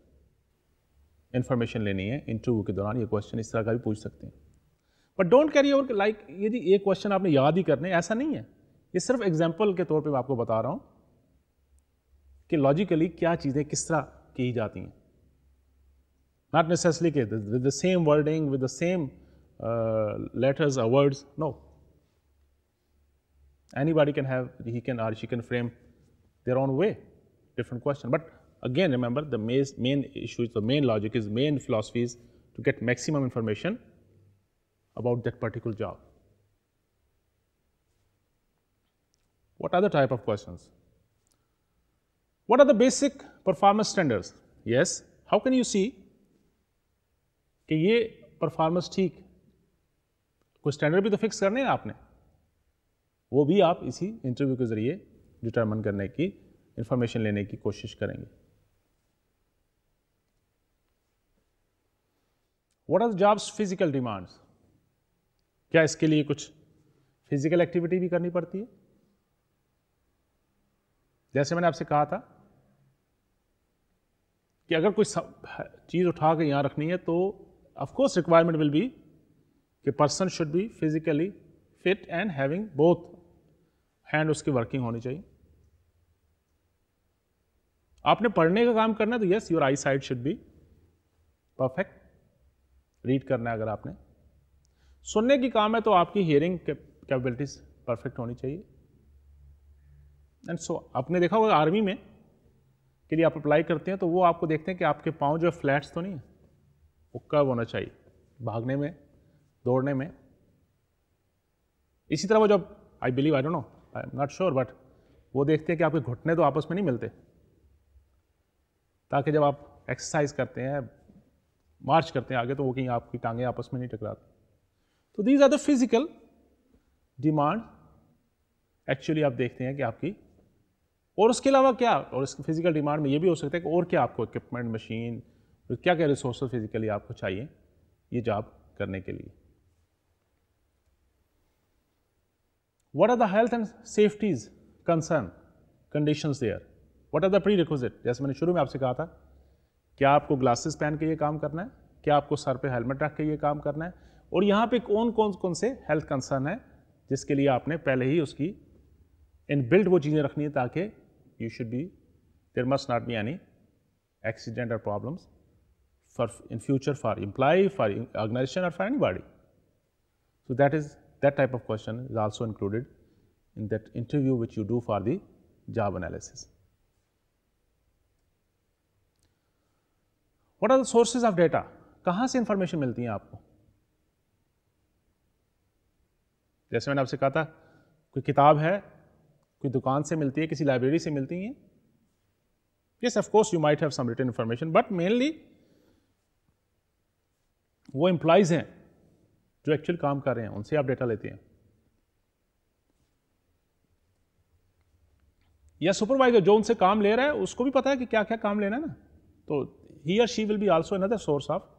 information लेनी है इंटरव्यू के दौरान ये क्वेश्चन इस तरह का भी पूछ सकते हैं but don't carry over like यदि ये क्वेश्चन आपने याद ही करने ऐसा नहीं है ये सिर्फ एग्जाम्पल के तौर पे मैं आपको बता रहा हूं कि लॉजिकली क्या चीज़ें किस तरह की जाती हैं नॉट नेसेसली के the same wording with the same Uh, letters, uh, words? no. Anybody can have, he can or she can frame their own way, different question. But again, remember the main issue is the main logic is main philosophy is to get maximum information about that particular job. What other type of questions? What are the basic performance standards? Yes, how can you see कि ये performance कुछ standard भी तो fix करने हैं आपने वो भी आप इसी इंटरव्यू के ज़रिए डिटर्मन करने की इंफॉर्मेशन लेने की कोशिश करेंगे what are jobs physical demands क्या इसके लिए कुछ फिजिकल एक्टिविटी भी करनी पड़ती है जैसे मैंने आपसे कहा था कि अगर कोई चीज़ उठा के रखनी है तो ऑफकोर्स रिक्वायरमेंट विल बी कि person should be physically fit and having both hand उसकी वर्किंग होनी चाहिए आपने पढ़ने का काम करना है तो yes your eyesight should be perfect read करना है अगर आपने सुनने की काम है तो आपकी हियरिंग कैपेबिलिटीज परफेक्ट होनी चाहिए एंड सो so, आपने देखा होगा आर्मी में के लिए आप अप्लाई करते हैं तो वो आपको देखते हैं कि आपके पाँव जो है फ्लैट्स तो नहीं है वो कर्व होना चाहिए भागने में दौड़ने में इसी तरह वो जब I believe I don't know I am not sure but वो देखते हैं कि आपके घुटने तो आपस में नहीं मिलते ताकि जब आप एक्सरसाइज करते हैं मार्च करते हैं आगे तो वो कहीं आपकी टांगें आपस में नहीं टकराती तो these are the physical demand actually आप देखते हैं कि आपकी और उसके अलावा क्या और इस फिजिकल डिमांड में ये भी हो सकता है कि और क्या आपको इक्विपमेंट मशीन क्या क्या रिसोर्स फिजिकली आपको चाहिए ये जॉब करने के लिए What are the health and safeties concern conditions there? What are the prerequisite? जैसे मैंने शुरू में आपसे कहा था क्या आपको ग्लासेस पहन के ये काम करना है क्या आपको सर पे हेलमेट रख के ये काम करना है और यहाँ पे कौन कौन कौन से हेल्थ कंसर्न है जिसके लिए आपने पहले ही उसकी इन बिल्ड वो चीज़ें रखनी है ताकि you should be there must not be any accident और problems for in future for employee for organization or for anybody so that is That type of question is also included in that interview which you do for the job analysis. What are the sources of data? कहाँ से information मिलती है आपको जैसे मैंने आपसे कहा था कोई किताब है कोई दुकान से मिलती है किसी लाइब्रेरी से मिलती है yes of course you might have some written information but mainly वो implies हैं जो एक्चुअल काम कर रहे हैं उनसे आप डेटा लेते हैं या सुपरवाइजर जो उनसे काम ले रहा है उसको भी पता है कि क्या क्या काम लेना है ना तो he she will be also another source of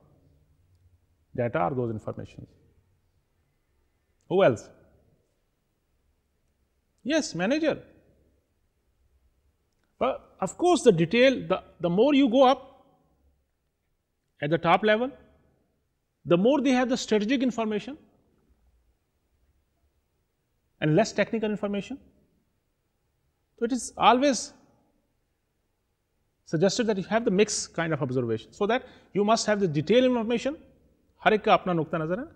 data or those information who else yes manager but of course the detail the, the more you go up at the more they have the strategic information and less technical information. So it is always suggested that you have the mix kind of observation so that you must have the detailed information हर एक का अपना नुकता नज़र है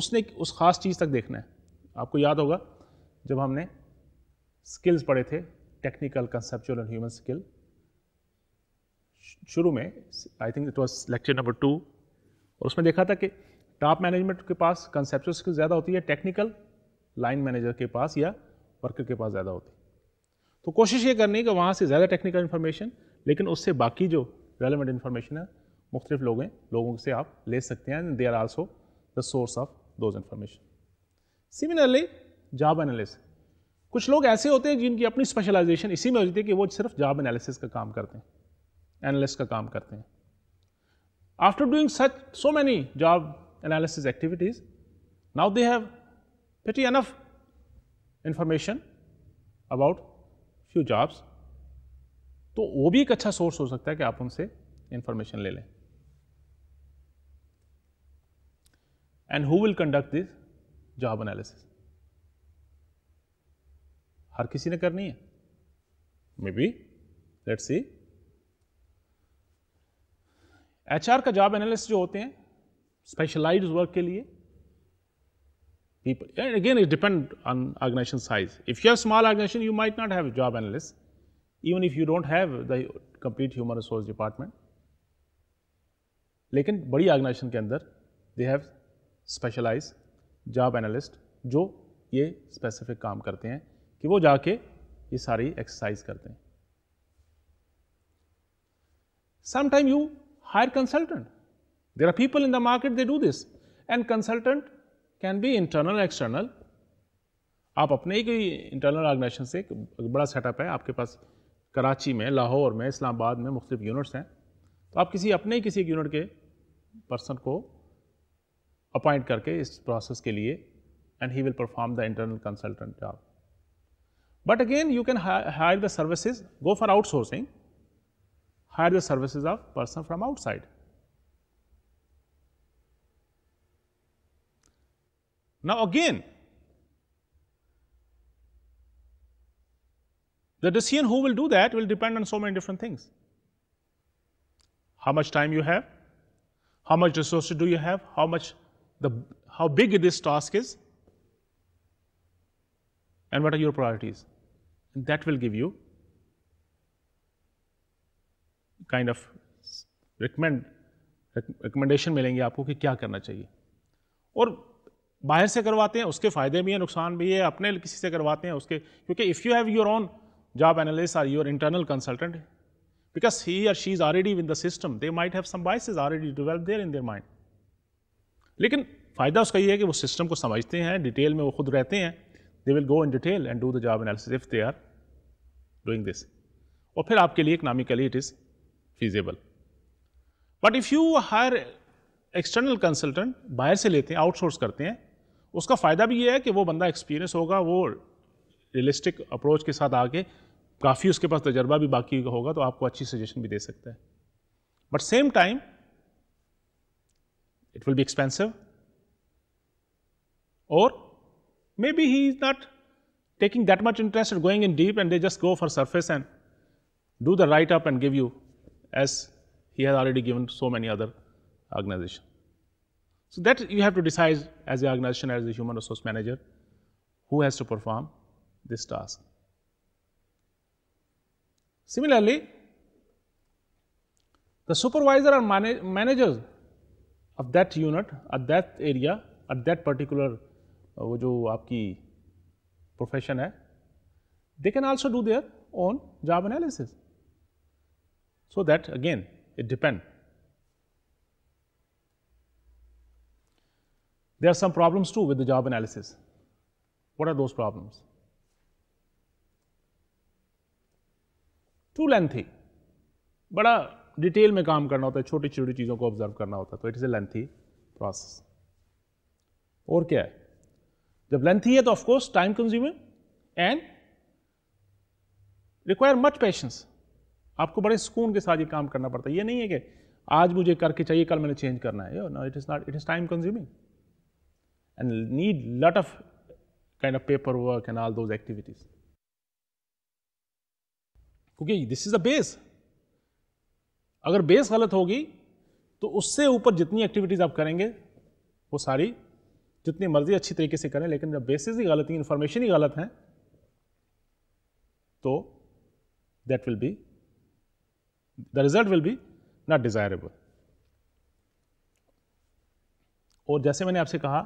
उसने उस खास चीज़ तक देखना है आपको याद होगा जब हमने स्किल्स पढ़े थे technical conceptual and human skill शुरू में I think it was lecture number two और उसमें देखा था कि टॉप मैनेजमेंट के पास कंसेप्चुअल स्किल ज़्यादा होती है टेक्निकल लाइन मैनेजर के पास या वर्कर के पास ज़्यादा होती है तो कोशिश ये करनी कि वहाँ से ज़्यादा टेक्निकल इन्फॉर्मेशन लेकिन उससे बाकी जो रेलिवेंट इन्फॉर्मेशन है मुख्तलिफ लोग हैं लोगों से आप ले सकते हैं they are also the source of those information similarly job analysis कुछ लोग ऐसे होते हैं जिनकी अपनी स्पेशलाइजेशन इसी में होती है कि वो सिर्फ जॉब एनालिसिस का काम करते हैं एनालिस का काम करते हैं After doing such so many job analysis activities, now they have pretty enough information about few jobs. तो वो भी एक अच्छा सोर्स हो सकता है कि आप उनसे इंफॉर्मेशन ले लें and who will conduct this job analysis हर किसी ने करनी है maybe let's see HR का जॉब एनालिस्ट जो होते हैं स्पेशलाइज वर्क के लिए people and again it depend on organization size if you have small organization you might not have a job analyst even if you don't have the complete human resource department लेकिन बड़ी organization के अंदर they have specialize job analyst जो ये specific काम करते हैं कि वो जाके ये सारी एक्सरसाइज करते हैं sometime you hire consultant there are people in the market they do this and consultant can be internal external आप अपने ही कोई इंटरनल ऑर्गेनाइजेशन से एक बड़ा सेटअप है आपके पास कराची में लाहौर में इस्लामाबाद में मुख्तलिफ यूनिट्स हैं तो आप किसी अपने ही किसी यूनिट के पर्सन को अपॉइंट करके इस प्रोसेस के लिए and he will perform the internal consultant job but again you can hire the services go for outsourcing hire the services of person from outside. Now again, the decision who will do that will depend on so many different things. How much time you have, how much resources do you have, how much the how big this task is, and what are your priorities. And that will give you kind of recommend recommendation मिलेंगे आपको कि क्या करना चाहिए और बाहर से करवाते हैं उसके फ़ायदे भी हैं नुकसान भी है अपने किसी से करवाते हैं उसके क्योंकि if you have your own job or your internal consultant because he or she is already already the system they might have some bias is already develop there in their mind लेकिन फ़ायदा उसका ये है कि वो system को समझते हैं डिटेल में वो खुद रहते हैं they will go in detail and do the job analysis if they are doing this और फिर आपके लिए economically it is feasible. But if you hire external consultant buyer से लेते हैं आउटसोर्स करते हैं उसका फ़ायदा भी यह है कि वो बंदा एक्सपीरियंस होगा वो रियलिस्टिक अप्रोच के साथ आके काफ़ी उसके पास तजर्बा भी बाकी होगा तो आपको अच्छी सजेशन भी दे सकता है but same time it will be expensive और maybe he is not taking that much interest going in deep and they just go for surface and do the write up and give you as he has already given so many other organizations. So that you have to decide as the organization, as the human resource manager, who has to perform this task. Similarly, the supervisor or manager of that unit, at that area, at that particular uh, वो apki profession hai, they can also do their own job analysis. So that again it depends. There are some problems too with the job analysis. What are those problems? Too lengthy. bada detail mein kaam karna hota hai है छोटी छोटी ko observe karna hota hai so it is a lengthy process process kya hai jab lengthy hai है of course time consuming and require much patience आपको बड़े सुकून के साथ ये काम करना पड़ता है ये नहीं है कि आज मुझे करके चाहिए कल मैंने चेंज करना है no it is not it is time consuming and need lot of kind of paper work and all those activities क्योंकि दिस इज अ बेस अगर बेस गलत होगी तो उससे ऊपर जितनी एक्टिविटीज़ आप करेंगे वो सारी जितनी मर्जी अच्छी तरीके से करें लेकिन जब बेसिस ही गलत हैं इन्फॉर्मेशन ही गलत हैं तो that will be the result will be not desirable और जैसे मैंने आपसे कहा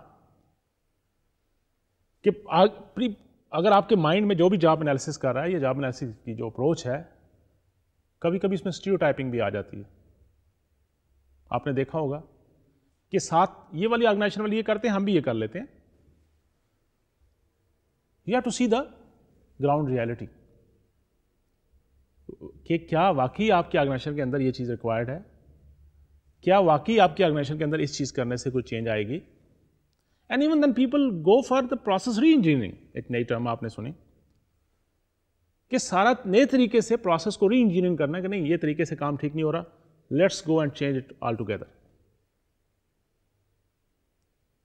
कि प्री अगर आपके माइंड में जो भी जॉब एनालिसिस कर रहा है या जॉब एनालिसिस की जो अप्रोच है कभी कभी इसमें स्टीरियो टाइपिंग भी आ जाती है आपने देखा होगा कि साथ ये वाली ऑर्गेनाइजेशन वाली ये करते हैं हम भी ये कर लेते हैं या to see the ground reality कि क्या वाकई आपके ऑर्गेनाइजेशन के अंदर ये चीज़ रिक्वायर्ड है क्या वाकई आपके ऑर्गेनाइजेशन के अंदर इस चीज़ करने से कोई चेंज आएगी and even then people go for the process re engineering एक नई टर्म आपने सुनी कि सारा नए तरीके से प्रोसेस को री इंजीनियरिंग करना कि नहीं ये तरीके से काम ठीक नहीं हो रहा let's go and change it all together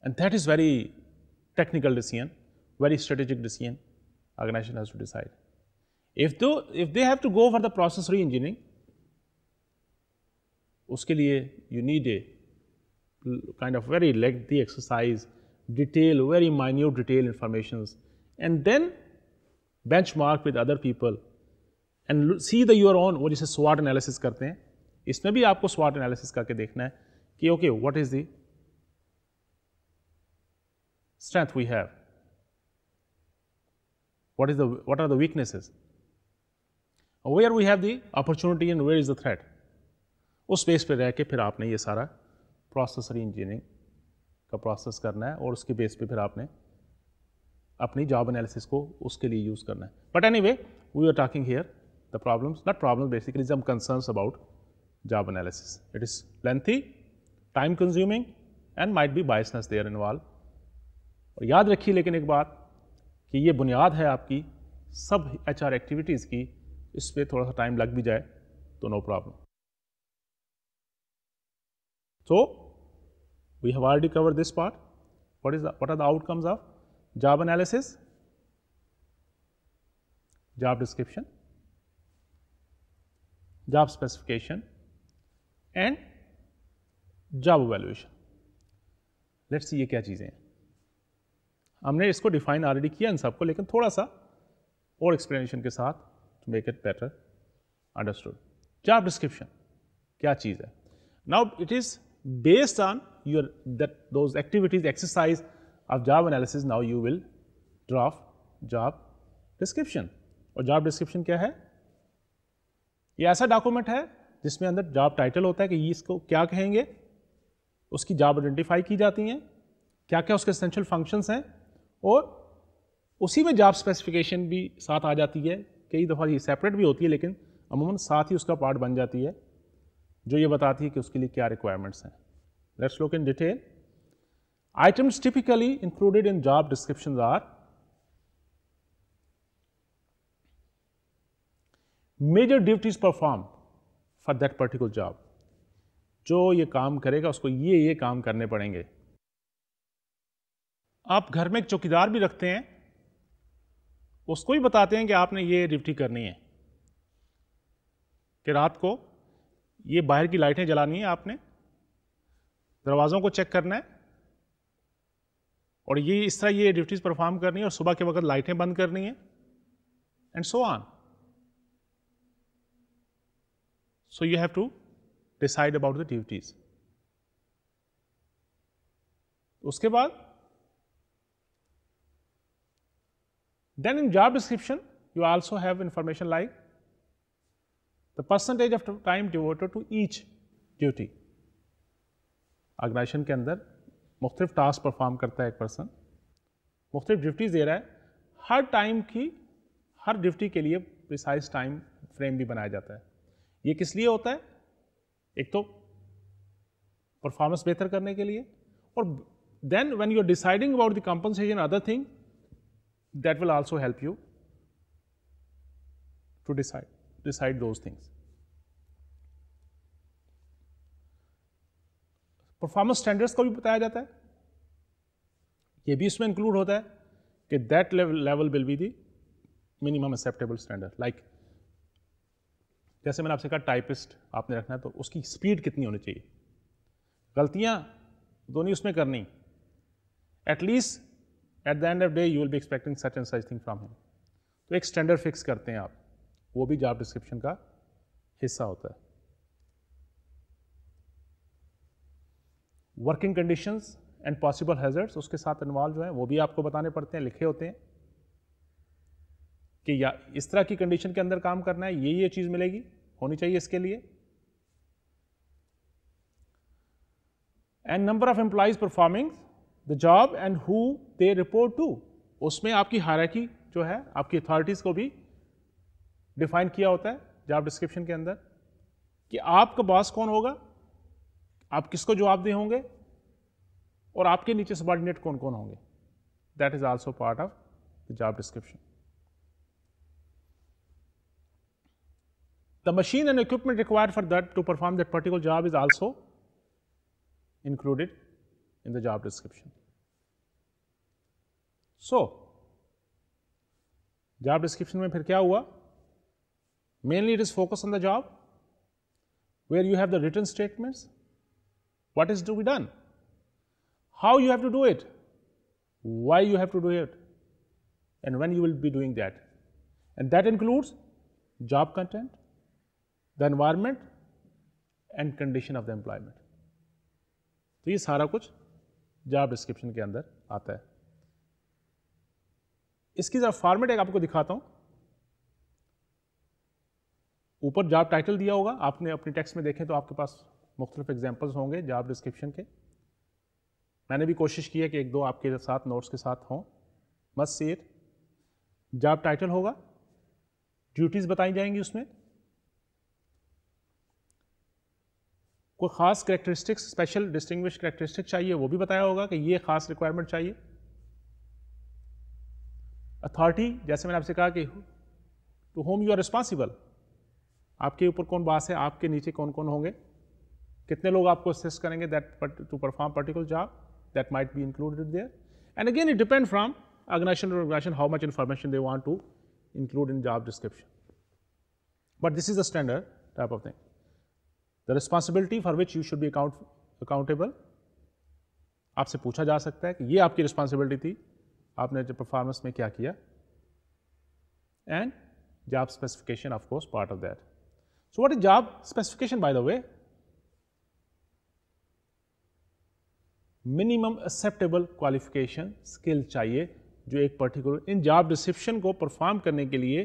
and that is very technical decision very strategic decision organization has to decide if though if they have to go for the process re-engineering उसके लिए you need a kind of very lengthy exercise detail very minute detail informations and then benchmark with other people and see the your own what is a SWOT analysis karte hain isme bhi aapko SWOT analysis karke dekhna hai ki okay what is the strength we have what is the what are the weaknesses where we have the opportunity and where is the threat उस base पे रह के फिर आपने ये सारा processor engineering का process करना है और उसके बेस पे फिर आपने अपनी जॉब एनालिसिस को उसके लिए यूज़ करना है but anyway we are talking here the problems not problem basically some concerns about job analysis. It is lengthy, time consuming and might be biasness there involved. और याद रखिए लेकिन एक बात कि ये बुनियाद है आपकी सब एच आर एक्टिविटीज़ की इस पर थोड़ा सा टाइम लग भी जाए तो no problem so we have or cover this part what is what are the outcomes of job analysis job description job specification and job evaluation let's see ये क्या चीज़ें हैं हमने इसको डिफाइन ऑलरेडी किया इन सबको लेकिन थोड़ा सा और एक्सप्लेनेशन के साथ make it better understood. Job description, क्या चीज़ है? Now it is based on your that those activities, exercise of job analysis. Now you will draft job description. और job description क्या है? ये ऐसा डॉक्यूमेंट है जिसमें अंदर जॉब टाइटल होता है कि इसको क्या कहेंगे उसकी जॉब आइडेंटिफाई की जाती हैं क्या क्या उसके एसेंशियल फंक्शंस हैं और उसी में जॉब स्पेसिफिकेशन भी साथ आ जाती है कई दफ़ा ये सेपरेट भी होती है लेकिन अमूमन साथ ही उसका पार्ट बन जाती है जो ये बताती है कि उसके लिए क्या रिक्वायरमेंट्स हैं let's look in detail items typically included in job descriptions are major duties performed for that particular job जो ये काम करेगा उसको ये ये काम करने पड़ेंगे आप घर में एक चौकीदार भी रखते हैं उसको ही बताते हैं कि आपने ये ड्यूटी करनी है कि रात को ये बाहर की लाइटें जलानी है आपने दरवाज़ों को चेक करना है और ये इस तरह ये ड्यूटीज़ परफॉर्म करनी है और सुबह के वक्त लाइटें बंद करनी है and so on so you have to decide about the duties उसके बाद Then in job description, you also have information like the percentage of time devoted to each duty. Organisation के अंदर मुख्तलिफ टास्क परफॉर्म करता है एक person मुख्तलिफ duties दे रहा है हर टाइम की हर ड्यूटी के लिए प्रिसाइज टाइम फ्रेम भी बनाया जाता है ये किस लिए होता है एक तो परफॉर्मेंस बेहतर करने के लिए और then when you are deciding about the compensation other thing that will also help you to decide, decide those things. Performance standards का भी बताया जाता है ये भी इसमें इंक्लूड होता है कि that level will be the minimum acceptable standard like जैसे मैंने आपसे कहा टाइपिस्ट आपने रखना है तो उसकी स्पीड कितनी होनी चाहिए गलतियां तो नहीं उसमें करनी at least at the end of day you will भी expecting such and such thing from him तो एक स्टैंडर्ड फिक्स करते हैं आप वो भी जॉब डिस्क्रिप्शन का हिस्सा होता है working condition and possible hazards उसके साथ इन्वॉल्व जो है वो भी आपको बताने पड़ते हैं लिखे होते हैं कि या इस तरह की कंडीशन के अंदर काम करना है ये ये चीज़ मिलेगी होनी चाहिए इसके लिए and number of employees performing the job and who they report to उसमें आपकी हाराकी जो है आपकी अथॉरिटीज़ को भी डिफाइन किया होता है जॉब डिस्क्रिप्शन के अंदर कि आपका बॉस कौन होगा आप किसको जवाब दे होंगे और आपके नीचे सबॉर्डिनेट कौन कौन होंगे that is also part of the job description the machine and equipment required for that to perform that particular job is also included in the job description. so job description. में फिर क्या हुआ mainly it is focus on the job where you have the what is to be done how you have to do it why you have to do it and when you will be doing that and that includes job content the environment and condition of the employment तो ये सारा कुछ job description के अंदर आता है इसकी जरा फॉर्मेट एक आपको दिखाता हूँ ऊपर जॉब टाइटल दिया होगा आपने अपने टेक्स्ट में देखें तो आपके पास मुख्तलिफ एग्जाम्पल्स होंगे जॉब डिस्क्रिप्शन के मैंने भी कोशिश की है कि एक दो आपके साथ नोट्स के साथ हों मस्त सेट जॉब टाइटल होगा ड्यूटीज़ बताई जाएंगी उसमें कोई ख़ास करेक्टरिस्टिक्स स्पेशल डिस्टिंग्विश करेक्टरिस्टिक चाहिए वो भी बताया होगा कि ये ख़ास रिक्वायरमेंट चाहिए अथॉरिटी जैसे मैंने आपसे कहा कि to whom you are responsible आपके ऊपर कौन बास है आपके नीचे कौन कौन होंगे कितने लोग आपको असिस्ट करेंगे that to perform particular job that might be included there and again it depend from organization to organization how much information they want to include in job description. But this is the standard type of the responsibility for which you should be account accountable आपसे पूछा जा सकता है कि ये आपकी responsibility थी आपने जो परफॉर्मेंस में क्या किया and job specification of course part of that so what is job specification by the way minimum acceptable qualification skill चाहिए जो एक पर्टिकुलर इन जॉब डिस्क्रिप्शन को परफॉर्म करने के लिए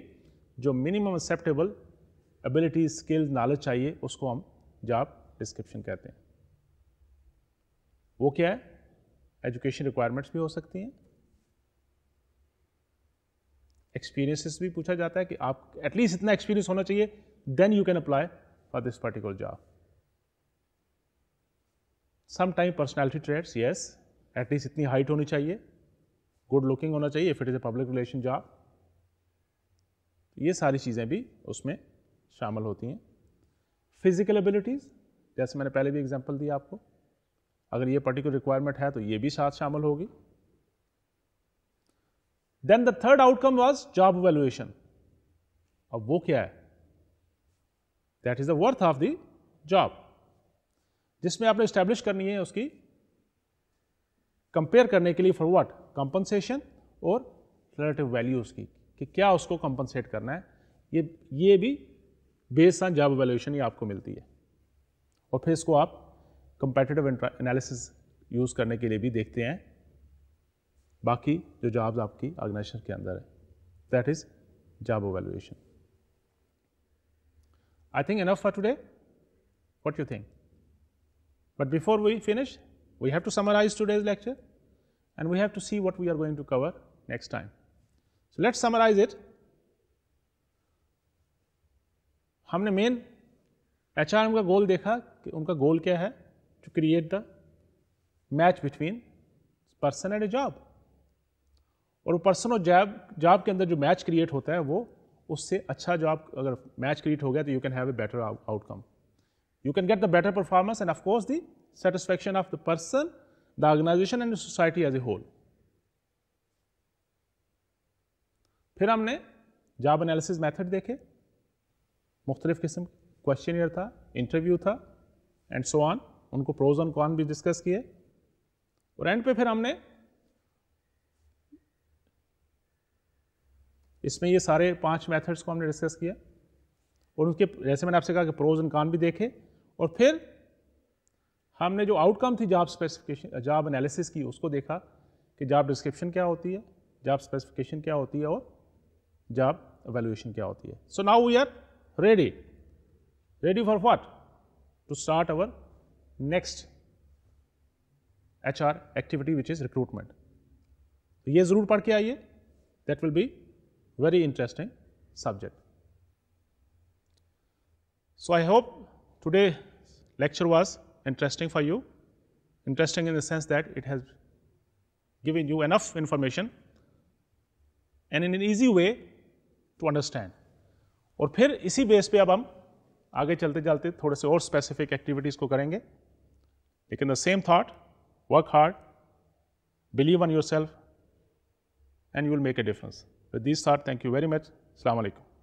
जो minimum acceptable ability skill knowledge चाहिए उसको हम जॉब डिस्क्रिप्शन कहते हैं वो क्या है एजुकेशन रिक्वायरमेंट्स भी हो सकती हैं एक्सपीरियंसेस भी पूछा जाता है कि आप एटलीस्ट इतना एक्सपीरियंस होना चाहिए then you can apply for this particular job some time personality traits yes at least इतनी हाइट होनी चाहिए गुड लुकिंग होना चाहिए if it is a public relation job ये सारी चीज़ें भी उसमें शामिल होती हैं फिजिकल एबिलिटीज़ जैसे मैंने पहले भी एग्जाम्पल दिया आपको अगर ये पर्टिकुलर रिक्वायरमेंट है तो ये भी साथ शामिल होगी then the third outcome was job valuation अब वो क्या है that is the worth of the job जिसमें आपने स्टैब्लिश करनी है उसकी कंपेयर करने के लिए फॉर व्हाट कंपनसेशन और रिलेटिव वैल्यू उसकी कि क्या उसको कंपनसेट करना है ये ये भी बेस्ड ऑन जॉब वैल्यूएशन ही आपको मिलती है और फिर इसको आप कंपेटेटिव एनालिसिस यूज़ करने के लिए भी देखते हैं बाकी जो जॉब आपकी ऑर्गेनाइजेशन के अंदर है that is job valuation I think enough for today what you think but before we finish we have to summarise today's lecture and we have to see what we are going to cover next time so let's summarise it हमने main H का goal देखा कि उनका goal क्या है to create the match between person and a job और वो person और जॉब जॉब के अंदर जो मैच क्रिएट होता है वो उससे अच्छा जॉब अगर मैच क्रिएट हो गया तो you can have a better outcome you can get the better performance and of course the satisfaction of the person the organisation and society as a whole फिर हमने जॉब एनालिसिस मेथड देखे मुख्तलिफ़ किस्म question था interview था and so on उनको pros on con भी discuss किए और एंड पे फिर हमने इसमें ये सारे पांच मेथड्स को हमने डिस्कस किया और उसके जैसे मैंने आपसे कहा कि प्रोज एंड कॉन भी देखे और फिर हमने जो आउटकम थी जॉब स्पेसिफिकेशन जॉब एनालिसिस की उसको देखा कि जॉब डिस्क्रिप्शन क्या होती है जॉब स्पेसिफिकेशन क्या होती है और जॉब एवेल्यूशन क्या होती है so now we are ready. Ready for what? To start our next HR activity which is recruitment. तो ये ज़रूर पढ़ के आइए that will be very interesting subject. So, I hope today lecture was interesting for you, interesting in the sense that it has given you enough information and in an easy way to understand. और फिर इसी base पे अब हम आगे चलते चलते थोड़े से और स्पेसिफिक एक्टिविटीज़ को करेंगे लेकिन the same thought work hard believe on yourself and you will make a difference with this thought thank you very much अलैक्म